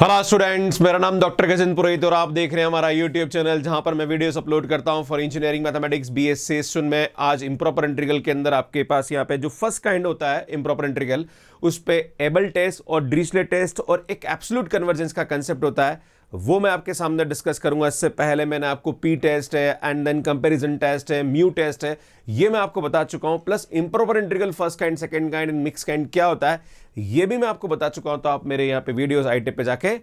hello students मेरा नाम doctor Gajan पुरोहित और आप देख रहे हैं हमारा यूट्यूब चैनल जहां पर मैं वीडियोस अपलोड करता हूं for engineering mathematics B S सुन में आज इम्प्रॉपर इंट्रीगल के अंदर आपके पास यहां पे जो फर्स्ट काइंड होता है इम्प्रॉपर इंट्रीगल उस पर एबल टेस्ट और ड्रीसले टेस्ट और एक एब्सोल्यूट कन्वर्जेंस का कंसेप्ट होता है वो मैं आपके सामने डिस्कस करूंगा इससे पहले मैंने आपको पी टेस्ट है एंड देन कंपैरिजन टेस्ट है म्यू टेस्ट है ये मैं आपको बता चुका हूं plus improper integral first kind second kind and mix kind क्या होता है ये भी मैं आपको बता चुका हूं तो आप मेरे यहां पे वीडियोस आई पे जाके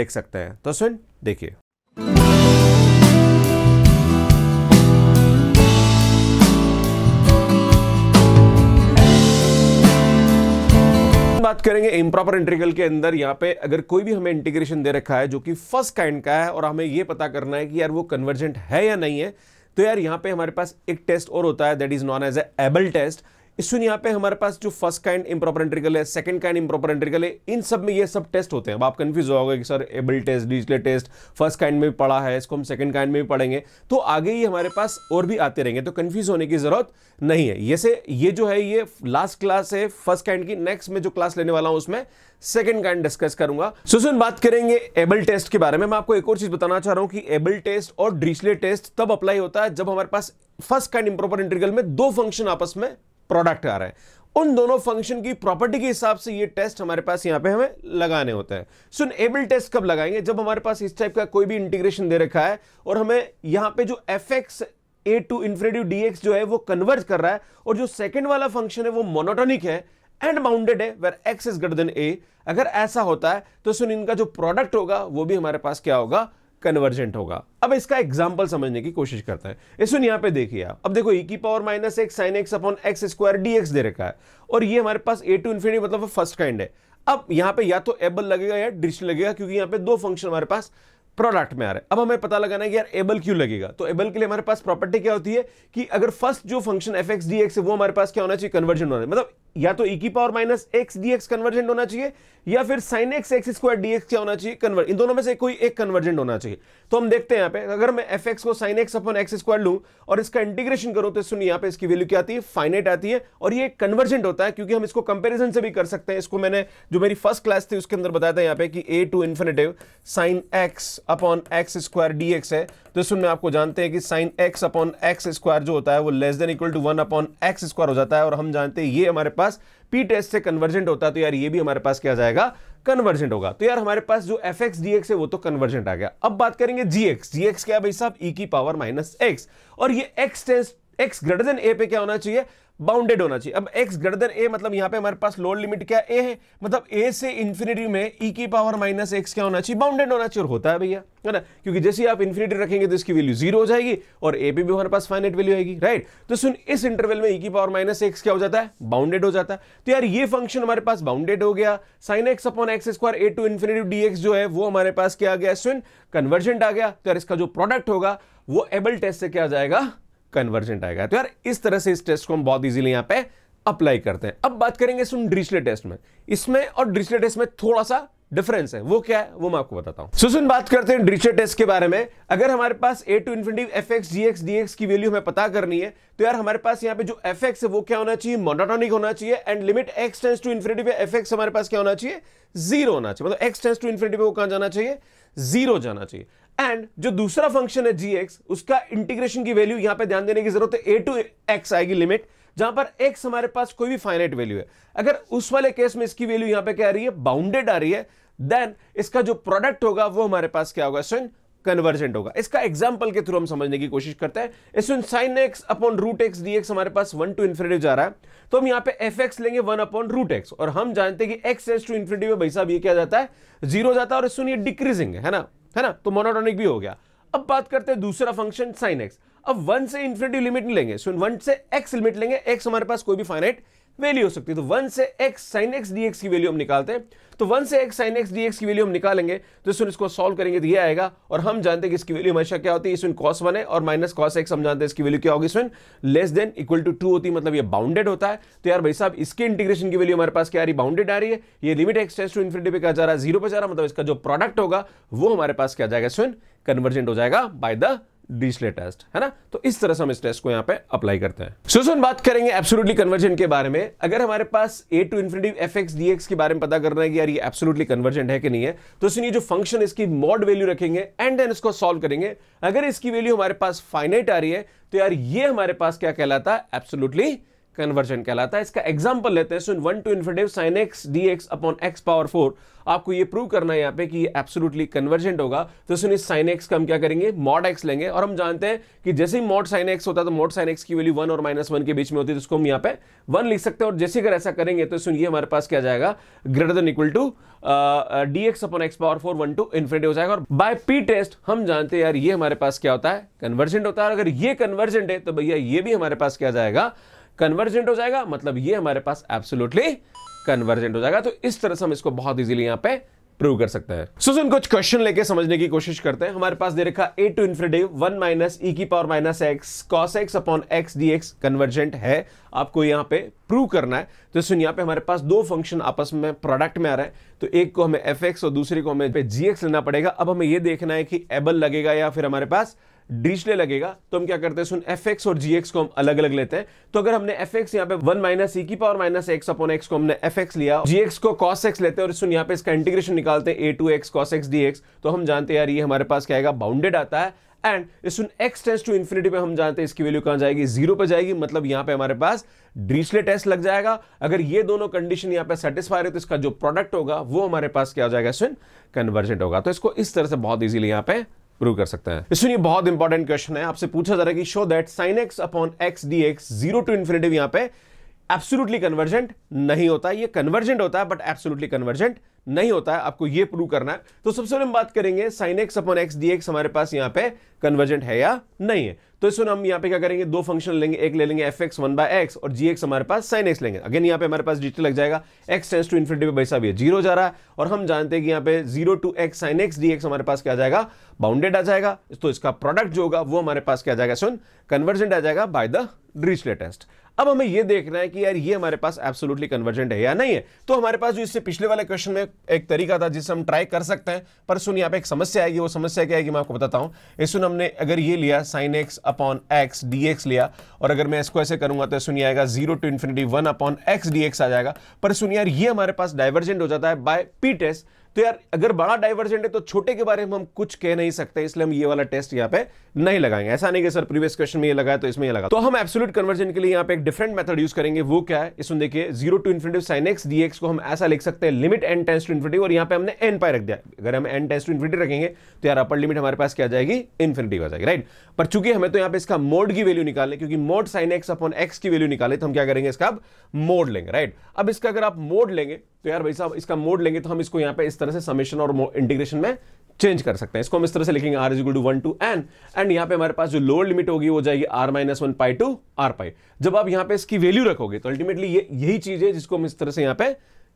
देख सकते हैं तो सुन देखिए बात करेंगे इम्प्रॉपर इंटीग्रल के अंदर यहाँ पे अगर कोई भी हमें इंटीग्रेशन दे रखा है जो कि फर्स्ट काइंड का है और हमें ये पता करना है कि यार वो कन्वर्जेंट है या नहीं है तो यार यहाँ पे हमारे पास एक टेस्ट और होता है that is known as Abel test इसमें यहाँ पे हमारे पास जो फर्स्ट काइंड इम्प्रॉपर एंट्रिकल है सेकंड काइंड इम्प्रॉपर एंट्रिकल है इन सब में ये सब टेस्ट होते हैं अब आप कन्फ्यूज होगा कि सर एबल टेस्ट डिजिटल टेस्ट फर्स्ट काइंड में भी पढ़ा है इसको हम सेकंड काइंड में भी पढ़ेंगे तो आगे ही हमारे पास और भी आते रहेंगे तो कन्फ्यूज होने की जरूरत नहीं है जैसे ये जो है ये लास्ट क्लास है फर्स्ट काइंड की नेक्स्ट में जो क्लास लेने वाला हूँ उसमें सेकेंड काइंड डिस्कस करूंगा सुन बात करेंगे एबल टेस्ट के बारे में मैं आपको एक और चीज बताना चाह रहा हूँ कि एबल टेस्ट और डिजिटल टेस्ट तब अप्लाई होता है जब हमारे पास फर्स्ट काइंड इम्प्रॉपर इंट्रिकल में दो फंक्शन आपस में प्रोडक्ट आ रहा है उन दोनों फंक्शन की प्रॉपर्टी के हिसाब से ये टेस्ट हमारे पास यहां पे हमें लगाने होते हैं सुन एबल टेस्ट कब लगाएंगे जब हमारे पास इस टाइप का कोई भी इंटीग्रेशन दे रखा है और हमें यहां पे जो f x a to infinity dx जो है वो कन्वर्ज कर रहा है और जो सेकंड वाला फंक्शन है वो मोनोटोनिक है एंड बाउंडेड है where x is greater than a अगर ऐसा होता है तो सुन इनका जो प्रोडक्ट होगा वो भी हमारे पास क्या होगा कन्वर्जेंट होगा अब इसका एग्जाम्पल समझने की कोशिश करते हैं इसमें यहाँ पे देखिए आप अब देखो ई e की power minus x sine x upon x square d x दे रखा है और ये हमारे पास ए टू इन्फिनिटी मतलब फर्स्ट काइंड है अब यहाँ पे या तो एबल लगेगा या डिश लगेगा क्योंकि यहाँ पे दो फंक्शन हमारे पास प्रोडक्ट में आ रहे हैं अब हमें पता लगाना है कि यार एबल क्यों लगेगा तो एबल के लिए हमारे पास प्रॉपर्टी क्या होती है कि अगर फर्स्ट जो function f x d x है वो हमारे पास क्या होना चाहिए कन्वर्जन होना चाहिए मतलब या तो e की power minus x dx convergent होना चाहिए या फिर sine x x square dx क्या होना चाहिए कन्वर्ट इन दोनों में से कोई एक कन्वर्जेंट होना चाहिए तो हम देखते हैं यहाँ पे अगर मैं एफ एक्स को sine x upon x square लूँ और इसका इंटीग्रेशन करूँ तो सुनिए यहाँ पे इसकी वैल्यू क्या आती है फाइनेट आती है और ये कन्वर्जेंट होता है क्योंकि हम इसको कंपेरिजन से भी कर सकते हैं इसको मैंने जो मेरी फर्स्ट क्लास थी उसके अंदर बताया था यहाँ पे कि a to infinity sine x upon x square d x है तो इस आपको जानते हैं कि sine x upon x square जो होता है वो less than equal to one upon x square हो जाता है और हम जानते हैं ये हमारे पास पास पी टेस्ट से कन्वर्जेंट होता तो यार ये भी हमारे पास क्या जाएगा कन्वर्जेंट होगा तो यार हमारे पास जो एफ एक्स डीएक्स है वो तो कन्वर्जेंट आ गया अब बात करेंगे जीएक्स जीएक्स क्या भाई साहब ई e की पावर माइनस एक्स और ये x test x greater than a पे क्या होना चाहिए बाउंडेड होना चाहिए अब एक्स ग्रेटर देन ए मतलब यहाँ पे हमारे पास लोअर लिमिट क्या ए है मतलब ए से इन्फिनिटी में ई e की पावर माइनस एक्स क्या होना चाहिए बाउंडेड होना चाहिए और होता है भैया है ना क्योंकि जैसे ही आप इन्फिनिटी रखेंगे तो इसकी वैल्यू जीरो हो जाएगी और ए पे भी हमारे पास फाइनेट वैल्यू आएगी राइट तो सुन इस इंटरवल में ई e की पावर माइनस एक्स क्या हो जाता है बाउंडेड हो जाता है तो यार ये फंक्शन हमारे पास बाउंडेड हो गया sine x upon x square a to infinity d x जो है वो हमारे पास क्या आ गया सुन कन्वर्जेंट आ गया तो यार इसका जो प्रोडक्ट होगा वो एबल टेस्ट से क्या जाएगा कन्वर्जेंट आएगा तो यार इस तरह से इस टेस्ट को हम बहुत इजीली यहां पे अप्लाई करते हैं अब बात करेंगे सुन ड्रिचले टेस्ट में इसमें और ड्रिचले टेस्ट में थोड़ा सा डिफरेंस है वो क्या है वो मैं आपको बताता हूं सुसुन so, बात करते हैं ड्रिचले टेस्ट के बारे में अगर हमारे पास a to infinitive f x d x d x की वैल्यू हमें पता करनी है तो यार हमारे पास यहाँ पे जो एफ एक्स है वो क्या होना चाहिए मोनोटॉनिक होना चाहिए and limit x tends to infinitive f x हमारे पास क्या होना चाहिए जीरो होना चाहिए मतलब एक्स टेंस टू इन्फिनिटिव वो कहाँ जाना चाहिए जीरो जाना चाहिए एंड जो दूसरा फंक्शन है जी एक्स उसका इंटीग्रेशन की वैल्यू यहां पे ध्यान देने की जरूरत है ए टू एक्स आएगी लिमिट जहां पर एक्स हमारे पास कोई भी फाइनाइट वैल्यू है अगर उस वाले केस में इसकी वैल्यू यहां पे क्या आ रही है बाउंडेड आ रही है देन इसका जो प्रोडक्ट होगा वो हमारे पास क्या होगा स्वयं कन्वर्जेंट होगा इसका एग्जाम्पल के थ्रू हम समझने की कोशिश करते हैं sine x upon root x d x हमारे पास वन टू इन्फिनेटिव जा रहा है तो हम यहाँ पे एफ एक्स लेंगे वन अपॉन रूट एक्स और हम जानते हैं कि एक्स एस टू इन्फिनेटिव में भाई साहब ये क्या जाता है जीरो जाता है और इस डिक्रीजिंग है ना है ना तो मोनोटोनिक भी हो गया अब बात करते हैं दूसरा फंक्शन साइन एक्स अब वन से इन्फिनिटी लिमिट नहीं लेंगे सो वन से एक्स लिमिट लेंगे एक्स हमारे पास कोई भी फाइनाइट वैल्यू हो सकती है तो वन से एक्स साइन एक्स डी की वैल्यू हम निकालते हैं तो वन से एक्स साइन एक्स डी की वैल्यू हम निकालेंगे तो इसमें इसको सॉल्व करेंगे तो ये आएगा और हम जानते हैं कि इसकी वैल्यू हमेशा क्या होती है इसमें कॉस वन है और माइनस कॉस एक्स हम जानते हैं इसकी वैल्यू क्या होगी इसमें less than equal to two होती है मतलब ये बाउंडेड होता है तो यार भाई साहब इसके इंटीग्रेशन की वैल्यू हमारे पास क्या आ रही बाउंडेड आ रही है ये limit x tends to infinity पे क्या जा रहा है जीरो पर जा रहा है मतलब इसका जो प्रोडक्ट होगा वो हमारे पास क्या जाएगा इसमें कन्वर्जेंट हो जाएगा बाय द डिजिटल टेस्ट है ना तो इस तरह से हम इस टेस्ट को यहां पे अप्लाई करते हैं सुन so, बात करेंगे एब्सोल्युटली कन्वर्जेंट के बारे में अगर हमारे पास a to infinity f x d x के बारे में पता करना है कि यार ये एब्सोल्युटली कन्वर्जेंट है कि नहीं है तो सुनिए जो फंक्शन इसकी मॉड वैल्यू रखेंगे एंड देन इसको सॉल्व करेंगे अगर इसकी वैल्यू हमारे पास फाइनाइट आ रही है तो यार ये हमारे पास क्या कहलाता है एब्सोल्युटली कन्वर्जन कहलाता है इसका एग्जाम्पल लेते हैं सुन one to infinity sine x d x upon x power four आपको ये प्रूव करना है यहाँ पे कि ये एब्सोलूटली कन्वर्जेंट होगा तो सुन इस साइन एक्स का हम क्या करेंगे मॉड एक्स लेंगे और हम जानते हैं कि जैसे ही मॉड साइन एक्स होता है तो मॉड साइन एक्स की वैल्यू वन और माइनस वन के बीच में होती है तो उसको हम यहाँ पे वन लिख सकते हैं और जैसे अगर ऐसा करेंगे तो सुन ये हमारे पास क्या जाएगा greater than equal to d x upon x power four one to infinity हो जाएगा और बाय पी टेस्ट हम जानते हैं यार ये हमारे पास क्या होता है कन्वर्जेंट होता है अगर ये कन्वर्जेंट है तो भैया ये भी हमारे पास क्या जाएगा कन्वर्जेंट हो जाएगा मतलब ये हमारे पास एब्सोलूटली कन्वर्जेंट हो जाएगा तो इस तरह से हम इसको बहुत इजीली यहां पे प्रूव कर सकते हैं सो so, सुन कुछ क्वेश्चन लेके समझने की कोशिश करते हैं हमारे पास दे रखा a to infinitive one minus e की power minus x cos x upon x d x convergent है आपको यहाँ पे प्रूव करना है तो सुन यहाँ पे हमारे पास दो फंक्शन आपस में प्रोडक्ट में आ रहे हैं तो एक को हमें एफ और दूसरे को हमें जी लेना पड़ेगा अब हमें यह देखना है कि एबल लगेगा या फिर हमारे पास डिजिटल लगेगा तो हम क्या करते हैं सुन एफ एक्स और जी एक्स को हम अलग अलग लेते हैं तो अगर हमने एफ एक्स यहाँ पे वन माइनस ई e की power minus x upon x को हमने एफ एक्स लिया जी एक्स को कॉस एक्स लेते हैं और सुन यहाँ पे इसका इंटीग्रेशन निकालते हैं a to x cos x d x तो हम जानते हैं यार ये हमारे पास क्या आएगा बाउंडेड आता है एंड सुन एक्स टेंस टू इन्फिनिटी पे हम जानते हैं इसकी वैल्यू कहां जाएगी जीरो पे जाएगी मतलब यहां पे हमारे पास ड्रीचले टेस्ट लग जाएगा अगर ये दोनों कंडीशन यहां पे सेटिस्फाई है तो इसका जो प्रोडक्ट होगा वो हमारे पास क्या हो जाएगा सुन कन्वर्जेंट होगा तो इसको इस तरह से बहुत इजीली यहां पे प्रूव कर सकते हैं तो सुनिए बहुत इंपॉर्टेंट क्वेश्चन है आपसे पूछा जा रहा है कि show that sine x upon x d x zero to infinitive यहाँ पे एब्सोल्युटली कन्वर्जेंट नहीं होता ये कन्वर्जेंट होता है बट एब्सोल्युटली कन्वर्जेंट नहीं होता है आपको ये प्रूव करना है तो सबसे पहले हम बात करेंगे sine x upon x d x हमारे पास यहाँ पे कन्वर्जेंट है या नहीं है तो इसमें हम यहाँ पे क्या करेंगे दो फंक्शन लेंगे एक ले लेंगे f x one by x और जी एक्स हमारे पास साइन एक्स लेंगे अगेन यहाँ पे हमारे पास डिटेल लग जाएगा एक्स टेंस टू इन्फिनिटी पे पैसा भी जीरो जा रहा है और हम जानते हैं कि यहाँ पे zero to x sine x d x हमारे पास क्या जाएगा बाउंडेड आ जाएगा तो इसका प्रोडक्ट जो होगा वो हमारे पास क्या जाएगा सुन कन्वर्जेंट आ जाएगा बाय द रीच लेटेस्ट अब हमें यह देखना है कि यार ये हमारे पास एब्सोल्युटली कन्वर्जेंट है या नहीं है तो हमारे पास जो इससे पिछले वाले क्वेश्चन में एक तरीका था जिससे हम ट्राई कर सकते हैं पर सुन यहाँ पे एक समस्या आएगी वो समस्या क्या आएगी मैं आपको बताता हूँ इस सुन हमने अगर ये लिया sine x upon x d x लिया और अगर मैं इसको ऐसे करूंगा तो सुनिए आएगा zero to infinity one upon x d x आ जाएगा पर सुनिए यार ये हमारे पास डाइवर्जेंट हो जाता है बाय पी टेस्ट तो यार अगर बड़ा डाइवर्जेंट है तो छोटे के बारे में हम कुछ कह नहीं सकते इसलिए हम ये वाला टेस्ट यहाँ पे नहीं लगाएंगे ऐसा नहीं कि सर प्रीवियस क्वेश्चन में ये लगाया तो इसमें ये लगा तो हम एब्सोल्यूट कन्वर्जन के लिए यहाँ पे एक डिफरेंट मेथड यूज करेंगे वो क्या है इसमें देखिए zero to infinitive sine x d को हम ऐसा लिख सकते हैं limit n tends to infinity और यहाँ पे हमने एन पाई रख दिया अगर हम एन टेंस टू इन्फिनिटी रखेंगे तो यार अपर लिमिट हमारे पास क्या जाएगी इन्फिनिटी आ जाएगी राइट पर चूंकि हमें तो यहाँ पे इसका मोड की वैल्यू निकालने क्योंकि mod sine x upon x की वैल्यू निकाले तो हम क्या करेंगे इसका मोड लेंगे राइट अब इसका अगर आप मोड लेंगे तो यार भाई साहब इसका मोड लेंगे तो हम इसको यहाँ पे इस तरह से समेशन और इंटीग्रेशन में चेंज कर सकते हैं इसको हम इस तरह से लिखेंगे r equal to one to n and यहाँ पे हमारे पास जो लोअर लिमिट होगी वो जाएगी r minus one pi to r pi जब आप यहाँ पे इसकी वैल्यू रखोगे तो अल्टीमेटली ये यही चीज है जिसको हम इस तरह से यहाँ पे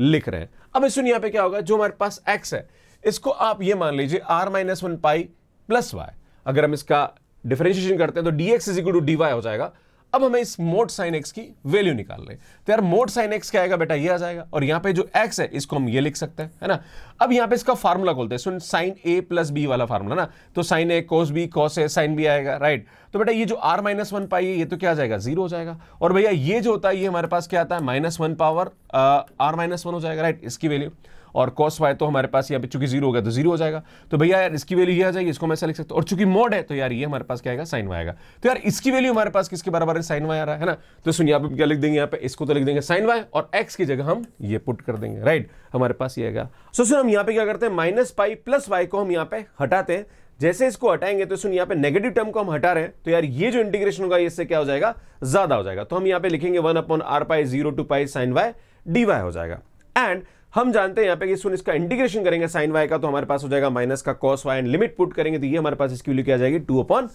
लिख रहे हैं अब इस यहाँ पे क्या होगा जो हमारे पास एक्स है इसको आप ये मान लीजिए r minus one pi plus y अगर हम इसका डिफ्रेंशिएशन करते हैं तो d x is equal to d y हो जाएगा अब हमें इस मोट साइन एक्स की वैल्यू निकाल रहे तो यार मोट साइन एक्स क्या आएगा बेटा ये आ जाएगा और यहाँ पे जो एक्स है इसको हम ये लिख सकते हैं है ना अब यहाँ पे इसका फार्मूला खोलते हैं सुन साइन ए प्लस बी वाला फार्मूला ना तो sine a cos b cos a sine b आएगा राइट तो बेटा ये जो आर माइनस वन पाई है ये तो क्या आ जाएगा जीरो हो जाएगा और भैया ये जो होता है ये हमारे पास क्या आता है minus one power r minus one हो जाएगा राइट इसकी वैल्यू और कॉस वाई तो हमारे पास यहाँ पे चूंकि जीरो हो गया तो जीरो हो जाएगा तो भैया यार इसकी वैल्यू ये आ जाएगी इसको मैं ऐसा लिख सकता हूँ और चूंकि मोड है तो यार ये हमारे पास क्या आएगा साइन वाई आएगा तो यार इसकी वैल्यू हमारे पास किसके बराबर है साइन वाई आ रहा है ना तो सुनिए आप क्या लिख देंगे यहाँ पे इसको तो लिख देंगे साइन वाई और एक्स की जगह हम ये पुट कर देंगे राइट हमारे पास ये आएगा सो सुन हम यहाँ पे क्या करते हैं माइनस पाई प्लस वाई को हम यहाँ पे हटाते हैं जैसे इसको हटाएंगे तो सुन यहाँ पे नेगेटिव टर्म को हम हटा रहे हैं तो यार ये जो इंटीग्रेशन होगा इससे क्या हो जाएगा ज्यादा हो जाएगा तो हम यहाँ पे लिखेंगे one upon r pi zero to pi sine y d y हो जाएगा एंड हम जानते हैं यहाँ पे कि सुन इसका इंटीग्रेशन करेंगे साइन वाई का तो हमारे पास हो जाएगा माइनस का cos y and limit put करेंगे तो ये हमारे पास इसकी वैल्यू क्या आ जाएगी टू अपॉन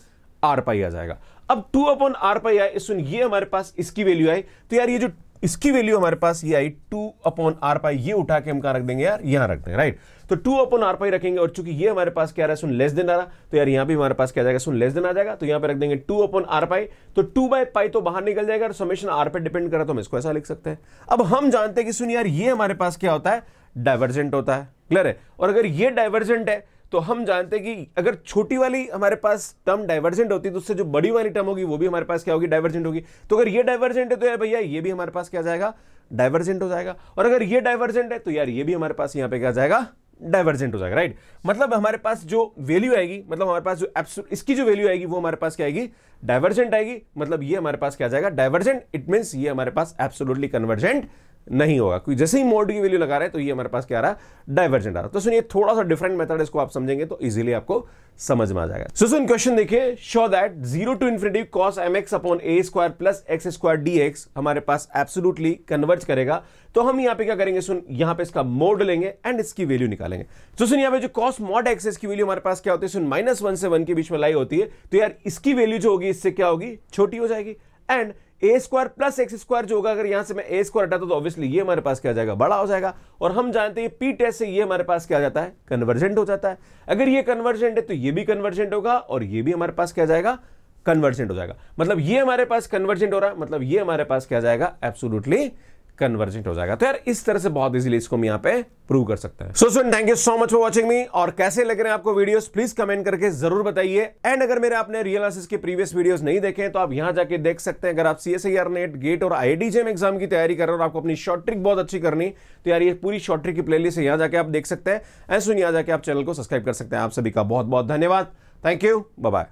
आर पाई आ जाएगा अब टू अपॉन आर पाई आए सुन ये हमारे पास इसकी वैल्यू आई तो यार ये जो इसकी वैल्यू हमारे पास ये I two upon r pi ये उठा के हम कहा रख देंगे यार यहां रख देंगे राइट तो टू अपॉन आर पाई रखेंगे और चूंकि ये हमारे पास क्या रहा है सुन लेस देन आ रहा तो यार यहां भी हमारे पास क्या जाएगा सुन लेस देन आ जाएगा तो यहां पे रख देंगे टू अपॉन आर पाई तो टू बाई पाई तो बाहर निकल जाएगा और समेशन आर पे डिपेंड करा तो हम इसको ऐसा लिख सकते हैं अब हम जानते हैं कि सुन यार ये हमारे पास क्या होता है डाइवर्जेंट होता है क्लियर है और अगर ये डाइवर्जेंट है तो हम जानते हैं कि अगर छोटी वाली हमारे पास टर्म डाइवर्जेंट होती है तो उससे जो बड़ी वाली टर्म होगी वो भी हमारे पास क्या होगी डाइवर्जेंट होगी तो अगर ये डाइवर्जेंट है तो यार भैया ये भी हमारे पास क्या जाएगा डाइवर्जेंट हो जाएगा और अगर ये डाइवर्जेंट है तो यार ये भी हमारे पास यहाँ पे क्या जाएगा डाइवर्जेंट हो जाएगा राइट मतलब हमारे पास जो वैल्यू आएगी मतलब हमारे पास जो इसकी जो वैल्यू आएगी वो हमारे पास क्या आएगी डाइवर्जेंट आएगी मतलब ये हमारे पास क्या जाएगा डाइवर्जेंट इट मीन्स ये हमारे पास एब्सोलूटली कन्वर्जेंट नहीं होगा क्योंकि जैसे ही मोड की वैल्यू लगा रहे हैं तो ये हमारे पास क्या आ रहा है डाइवर्जेंट आ रहा है तो सुनिए थोड़ा सा डिफरेंट मेथड इसको आप समझेंगे तो इजीली आपको समझ में आ जाएगा सो सुन क्वेश्चन देखिए show that zero to infinity cos m x upon a square plus x square d x हमारे पास एब्सोल्युटली कन्वर्ज करेगा तो हम यहाँ पे क्या करेंगे सुन यहाँ पे इसका मोड लेंगे एंड इसकी वैल्यू निकालेंगे तो सुन यहाँ पे जो कॉस मॉड एक्स की वैल्यू हमारे पास क्या होती है सुन माइनस वन से वन के बीच में लाई होती है तो यार इसकी वैल्यू जो होगी इससे क्या होगी छोटी हो जाएगी and a square plus x square जो होगा अगर यहां से मैं ए स्क्वायर हटाता तो ऑब्वियसली ये हमारे पास क्या जाएगा बड़ा हो जाएगा और हम जानते हैं पी टेस्ट से ये हमारे पास क्या जाता है कन्वर्जेंट हो जाता है अगर ये कन्वर्जेंट है तो ये भी कन्वर्जेंट होगा और ये भी हमारे पास क्या जाएगा कन्वर्जेंट हो जाएगा मतलब ये हमारे पास कन्वर्जेंट हो रहा है मतलब ये हमारे पास क्या जाएगा एब्सोल्युटली कन्वर्जेंट हो जाएगा तो यार इस तरह से बहुत इजीली इसको हम यहां पे प्रूव कर सकते हैं सो सुन thank you so much for watching me और कैसे लग रहे हैं आपको वीडियोस प्लीज कमेंट करके जरूर बताइए एंड अगर मेरे आपने एसिस के प्रीवियस वीडियोस नहीं देखे तो आप यहां जाके देख सकते हैं अगर आप सीएसआईआर नेट गेट और आईडीजेम एग्जाम की तैयारी कर रहे हो और आपको अपनी शॉर्ट ट्रिक बहुत अच्छी करनी तो यार ये पूरी शॉर्ट ट्रिक की प्लेलिस्ट यहाँ जाके आप देख सकते हैं एंड सुन यहाँ जाके आप चैनल को सब्सक्राइब कर सकते हैं आप सभी का बहुत बहुत धन्यवाद थैंक यू बाय